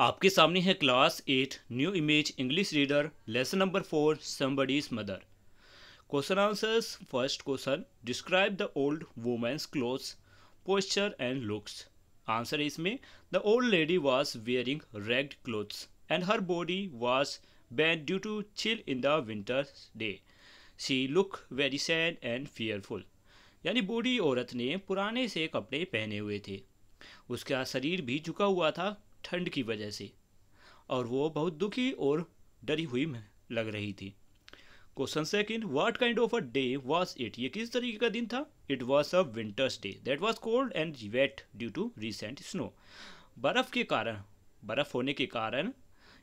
आपके सामने है class eight new image English reader lesson number four somebody's mother question answers first question describe the old women's clothes posture and looks answer इसमें the old lady was wearing red clothes and her body was bad due to chill in the winter day she look very sad and fearful यानी बूढ़ी औरत ने पुराने से कपड़े पहने हुए थे उसका शरीर भी झुका हुआ था ठंड की वजह से और वो बहुत दुखी और डरी हुई लग रही थी question second what kind of a day was it ये किस तरीके का दिन था it was a winter's day that was cold and wet due to recent snow बर्फ़ के कारण बर्फ़ होने के कारण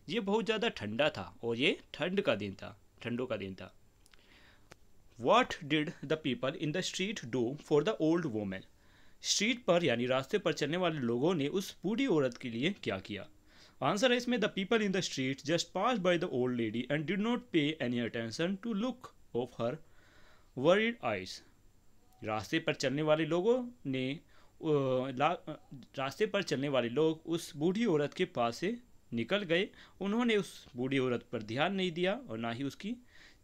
ये बहुत ज़्यादा ठंडा था और ये ठंड का दिन था ठंडों का दिन था what did the people in the street do for the old women street पर यानी रास्ते पर चलने वाले लोगों ने उस बूढ़ी औरत के लिए क्या किया आंसर है इसमें the people in the street just pass by the old lady and did not pay any attention to look of her world eyes रास्ते पर चलने वाले लोगों ने रास्ते पर चलने वाले लोग उस बूढ़ी औरत के पास से निकल गए उन्होंने उस बूढ़ी औरत पर ध्यान नहीं दिया और ना ही उसकी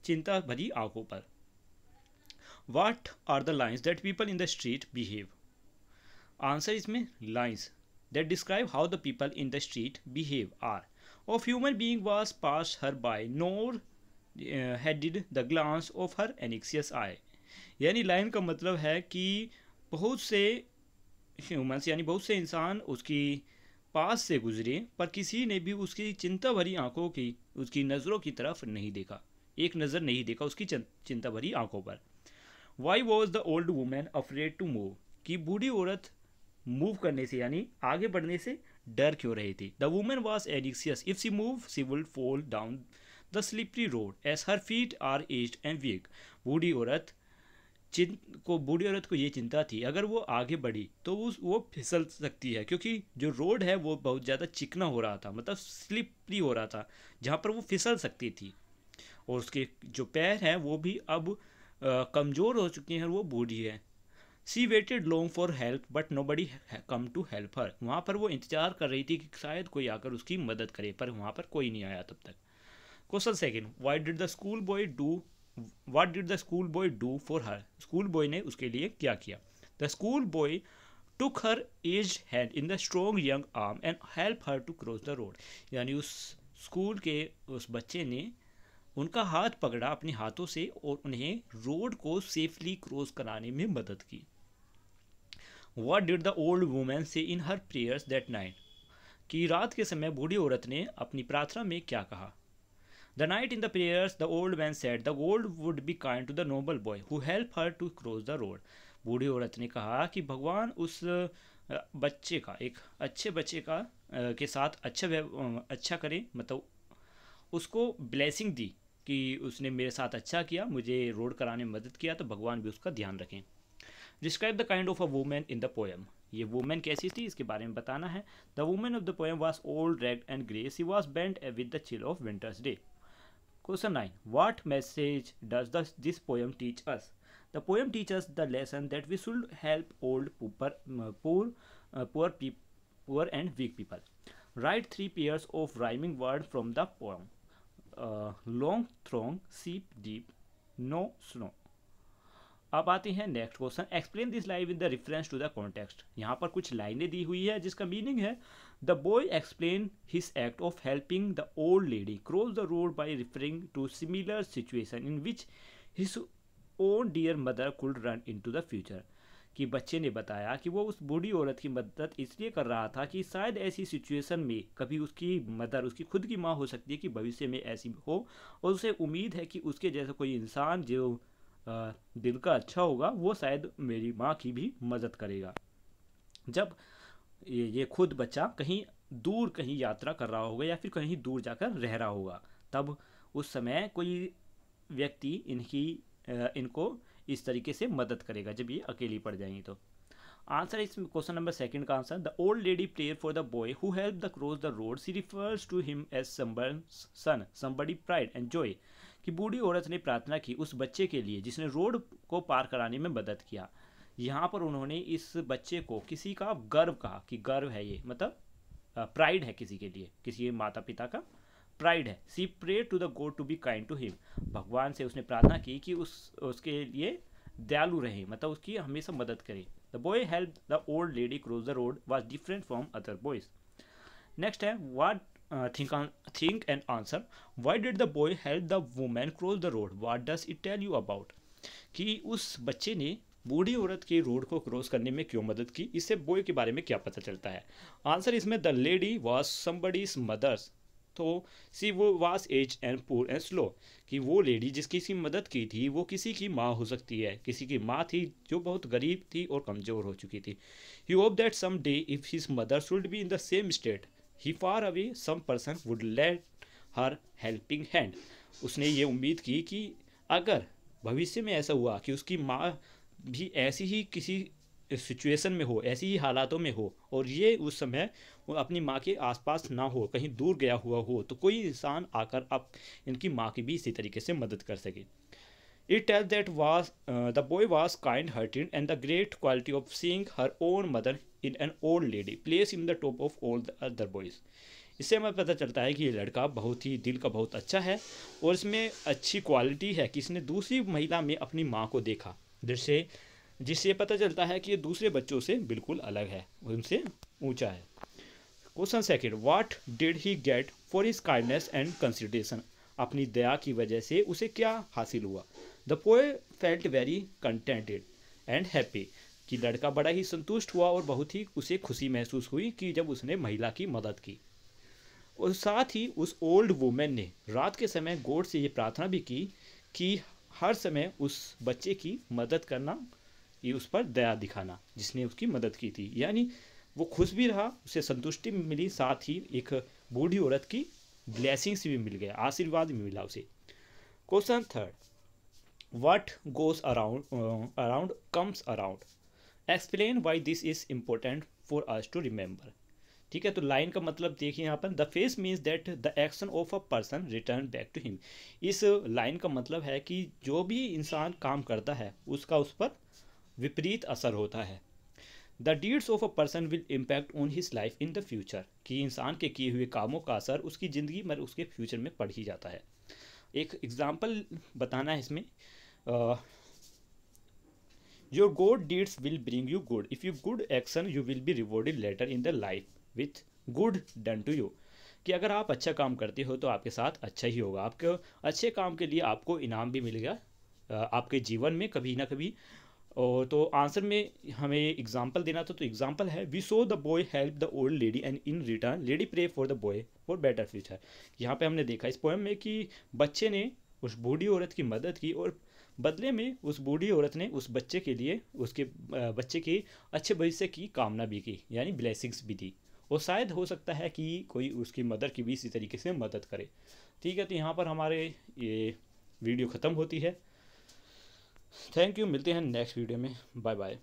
चिंता भरी आंखों पर what are the lines that people in the street behave answer इसमें lines that describe how the people in the street behave are of human being was pass her by nor heeded the glance of her anxious her uh, यानी line का मतलब है कि बहुत से humans यानी बहुत से इंसान उसकी पास से गुजरे पर किसी ने भी उसकी चिंता भरी आंखों की उसकी नज़रों की तरफ नहीं देखा एक नज़र नहीं देखा उसकी चिंता भरी आंखों पर why was the old women afraid to move कि बूढ़ी औरत मूव करने से यानी आगे बढ़ने से डर क्यों रही थी the women was anxious if she move she will fall down the slippery road as her feet are age and weak बूढ़ी औरत चिं को बूढ़ी औरत को ये चिंता थी अगर वो आगे बढ़ी तो उस वो फिसल सकती है क्योंकि जो रोड है वो बहुत ज़्यादा चिकना हो रहा था मतलब स्लिपरी हो रहा था जहाँ पर वो फिसल सकती थी और उसके जो पैर हैं वो भी अब कमज़ोर हो चुके हैं और वो बूढ़ी है she waited long for help but nobody come to help her वहाँ पर वो इंतजार कर रही थी कि शायद कोई आकर उसकी मदद करे पर वहाँ पर कोई नहीं आया तब तक question second why did the school boy do what did the school boy do for her school boy ने उसके लिए क्या किया the school boy took her age hand in the strong young arm and help her to cross the road यानी उस school के उस बच्चे ने उनका हाथ पकड़ा अपने हाथों से और उन्हें रोड को सेफली क्रॉस कराने में मदद की what did the old women say in her prayers that night कि रात के समय बूढ़ी औरत ने अपनी प्रार्थना में क्या कहा the night in the prayers the old man said the old would be kind to the noble boy who help her to cross the road बूढ़ी औरत ने कहा कि भगवान उस बच्चे का एक अच्छे बच्चे का के साथ अच्छा अच्छा करें मतलब उसको ब्लेसिंग दी कि उसने मेरे साथ अच्छा किया मुझे रोड कराने में मदद किया तो भगवान भी उसका ध्यान रखें describe the kind of a women in the poem ये वूमेन कैसी थी इसके बारे में बताना है the women of the poem was old red and grey she was bent with the chill of winter's day question nine what message does the this poem teach us the poem teach us the lesson that we should help old poor poor poor and weak people write three pairs of rhyming word from the poem long throng seep deep no snow अब आते हैं next question explain this line with the reference to the context यहाँ पर कुछ लाइनें दी हुई है जिसका मीनिंग है the boy explain his act of helping the old lady cross the road by referring to similar situation in which his own dear mother could run in to the future कि बच्चे ने बताया कि वो उस बूढ़ी औरत की मदद इसलिए कर रहा था कि शायद ऐसी सिचुएशन में कभी उसकी मदर उसकी खुद की माँ हो सकती है कि भविष्य में ऐसी हो और उसे उम्मीद है कि उसके जैसा कोई इंसान जो दिल का अच्छा होगा वो शायद मेरी माँ की भी मदद करेगा जब ये ये खुद बच्चा कहीं दूर कहीं यात्रा कर रहा होगा या फिर कहीं दूर जाकर रह रहा होगा तब उस समय कोई व्यक्ति इनकी इनको इस तरीके से मदद करेगा जब ये अकेली पड़ जाएंगी तो आंसर इस क्वेश्चन नंबर सेकंड का answer the old lady prayed for the boy who help the cross the road she refers to him as son somebody pride and joy कि बूढ़ी औरत ने प्रार्थना की उस बच्चे के लिए जिसने रोड को पार कराने में मदद किया यहाँ पर उन्होंने इस बच्चे को किसी का गर्व कहा कि गर्व है ये मतलब प्राइड है किसी के लिए किसी माता पिता का प्राइड है she pray to the God to be kind to him भगवान से उसने प्रार्थना की कि उस उसके लिए दयालु रहे मतलब उसकी हमेशा मदद करे the boy help the old lady cross the road was different from other boys next है what uh, think on think and answer why did the boy help the woman cross the road what does it tell you about कि उस बच्चे ने बूढ़ी औरत के road को cross करने में क्यों मदद की इससे बॉय के बारे में क्या पता चलता है आंसर इसमें the lady was somebody's mother's तो सी वो was aged and poor and slow कि वो लेडी जिसकी इसकी मदद की थी वो किसी की माँ हो सकती है किसी की माँ थी जो बहुत गरीब थी और कमज़ोर हो चुकी थी you hope that some day if his mother should be in the same state he far away some person would lend her helping hand उसने ये उम्मीद की कि अगर भविष्य में ऐसा हुआ कि उसकी माँ भी ऐसी ही किसी सिचुएशन में हो ऐसी ही हालातों में हो और ये उस समय वो अपनी माँ के आसपास ना हो कहीं दूर गया हुआ हो तो कोई इंसान आकर आप इनकी माँ की भी इसी तरीके से मदद कर सके It tells that was uh, the boy was kind-hearted and the great quality of seeing her own mother in an old lady place in the top of all the other boys. इससे हमें पता चलता है कि ये लड़का बहुत ही दिल का बहुत अच्छा है और इसमें अच्छी क्वालिटी है कि इसने दूसरी महिला में अपनी माँ को देखा जिससे जिससे पता चलता है कि ये दूसरे बच्चों से बिल्कुल अलग है उनसे ऊंचा है question second what did he get for his kindness and consideration अपनी दया की वजह से उसे क्या हासिल हुआ the poet felt very contented and happy कि लड़का बड़ा ही संतुष्ट हुआ और बहुत ही उसे खुशी महसूस हुई कि जब उसने महिला की मदद की और साथ ही उस ओल्ड वूमेन ने रात के समय गोड से ये प्रार्थना भी की कि हर समय उस बच्चे की मदद करना ये उस पर दया दिखाना जिसने उसकी मदद की थी यानी वो खुश भी रहा उसे संतुष्टि मिली साथ ही एक बूढ़ी औरत की ब्लैसिंग्स भी मिल गया आशीर्वाद भी मिला उसे question third what goes around around comes around explain why this is important for us to remember ठीक है तो लाइन का मतलब देखिए यहाँ पर the phrase means that the action of a person return back to him इस line का मतलब है कि जो भी इंसान काम करता है उसका उस पर विपरीत असर होता है the deeds of a person will impact on his life in the future कि इंसान के किए हुए कामों का असर उसकी ज़िंदगी में उसके फ्यूचर में पड़ ही जाता है एक एग्ज़ाम्पल बताना है इसमें your good deeds will bring you good if you good action you will be rewarded later in the life with good done to you कि अगर आप अच्छा काम करते हो तो आपके साथ अच्छा ही होगा आपके अच्छे काम के लिए आपको इनाम भी मिलेगा आपके जीवन में कभी ना कभी और तो आंसर में हमें एग्जाम्पल देना था तो एग्जाम्पल है we saw the boy help the old lady and in return lady pray for the boy for better future यहाँ पे हमने देखा इस पोएम में कि बच्चे ने उस बूढ़ी औरत की मदद की और बदले में उस बूढ़ी औरत ने उस बच्चे के लिए उसके बच्चे के अच्छे भविष्य की कामना भी की यानी ब्लेसिंग्स भी दी और शायद हो सकता है कि कोई उसकी मदर की भी इसी तरीके से मदद करे ठीक है तो यहाँ पर हमारे ये वीडियो ख़त्म होती है थैंक यू मिलते हैं नेक्स्ट वीडियो में बाय बाय